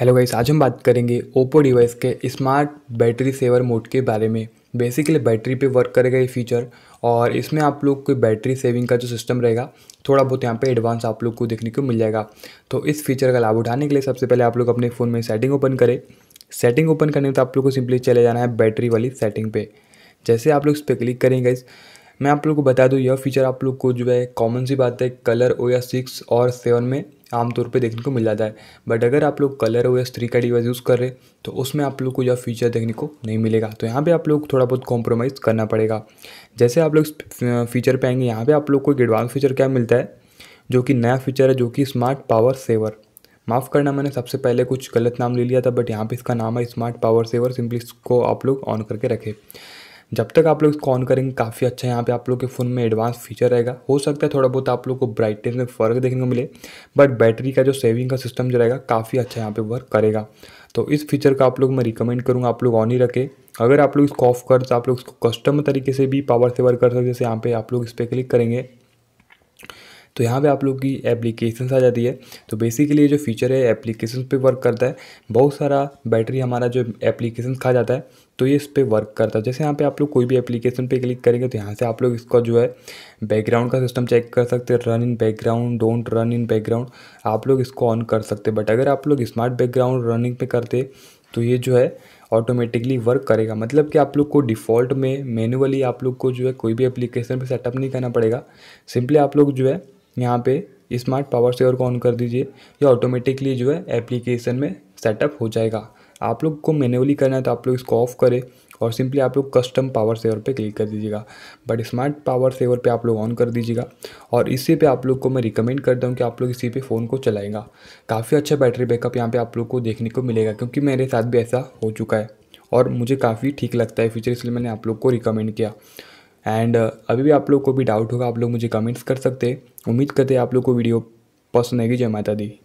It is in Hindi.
हेलो गाइस आज हम बात करेंगे ओप्पो डिवाइस के स्मार्ट बैटरी सेवर मोड के बारे में बेसिकली बैटरी पे वर्क करेगा ये फीचर और इसमें आप लोग को बैटरी सेविंग का जो सिस्टम रहेगा थोड़ा बहुत यहाँ पे एडवांस आप लोग को देखने को मिल जाएगा तो इस फीचर का लाभ उठाने के लिए सबसे पहले आप लोग अपने फ़ोन में सेटिंग ओपन करें सेटिंग ओपन करने तो आप लोग को सिंपली चले जाना है बैटरी वाली सेटिंग पर जैसे आप लोग इस पर क्लिक करेंगे इस मैं आप लोग को बता दूँ यह फीचर आप लोग को जो है कॉमन सी बात है कलर ओ या सिक्स और सेवन में आमतौर पे देखने को मिल जाता है बट अगर आप लोग कलर ओ या थ्री का डिवाइस यूज़ कर रहे तो उसमें आप लोग को यह फीचर देखने को नहीं मिलेगा तो यहाँ पे आप लोग थोड़ा बहुत कॉम्प्रोमाइज़ करना पड़ेगा जैसे आप लोग फीचर पे आएंगे यहाँ पे आप लोग को एक एडवांस फीचर क्या मिलता है जो कि नया फीचर है जो कि स्मार्ट पावर सेवर माफ़ करना मैंने सबसे पहले कुछ गलत नाम ले लिया था बट यहाँ पे इसका नाम है स्मार्ट पावर सेवर सिंपली इसको आप लोग ऑन करके रखें जब तक आप लोग इसको ऑन करेंगे काफ़ी अच्छा यहाँ पे आप लोग के फ़ोन में एडवांस फीचर रहेगा हो सकता है थोड़ा बहुत आप लोग को ब्राइटनेस में फ़र्क देखने को मिले बट बैटरी का जो सेविंग का सिस्टम जो रहेगा काफ़ी अच्छा यहाँ पर वर्क करेगा तो इस फीचर का आप लोग मैं रिकमेंड करूँगा आप लोग ऑन ही रखें अगर आप लोग इसको ऑफ कर तो आप लोग इसको कस्टम तरीके से भी पावर सेवर कर सकते जैसे यहाँ पे आप लोग इस पर क्लिक करेंगे तो यहाँ पे आप लोग की एप्लीकेशंस आ जाती है तो बेसिकली ये जो फीचर है एप्लीकेशन पे वर्क करता है बहुत सारा बैटरी हमारा जो एप्लीकेशन खा जाता है तो ये इस पर वर्क करता है जैसे यहाँ पे आप लोग कोई भी एप्लीकेशन पे क्लिक करेंगे तो यहाँ से आप लोग इसका जो है बैकग्राउंड का सिस्टम चेक कर सकते हैं run in background don't run in background आप लोग इसको ऑन कर सकते बट अगर आप लोग स्मार्ट बैकग्राउंड रनिंग पे करते तो ये जो है ऑटोमेटिकली वर्क करेगा मतलब कि आप लोग को डिफ़ॉल्ट में मैनुअली आप लोग को जो है कोई भी एप्लीकेशन पे सेटअप नहीं करना पड़ेगा सिंपली आप लोग जो है यहाँ पे स्मार्ट पावर सेवर को ऑन कर दीजिए ये ऑटोमेटिकली जो है एप्लीकेशन में सेटअप हो जाएगा आप लोग को मैनुअली करना है तो आप लोग इसको ऑफ करें और सिंपली आप लोग कस्टम पावर सेवर पे क्लिक कर दीजिएगा बट स्मार्ट पावर सेवर पे आप लोग ऑन कर दीजिएगा और इसी पे आप लोग को मैं रिकमेंड करता हूँ कि आप लोग इसी पे फ़ोन को चलाएगा काफ़ी अच्छा बैटरी बैकअप यहाँ पे आप लोग को देखने को मिलेगा क्योंकि मेरे साथ भी ऐसा हो चुका है और मुझे काफ़ी ठीक लगता है फीचर इसलिए मैंने आप लोग को रिकमेंड किया एंड uh, अभी भी आप लोग को भी डाउट होगा आप लोग मुझे कमेंट्स कर सकते उम्मीद करते आप लोग को वीडियो पसंद आएगी जय माता दी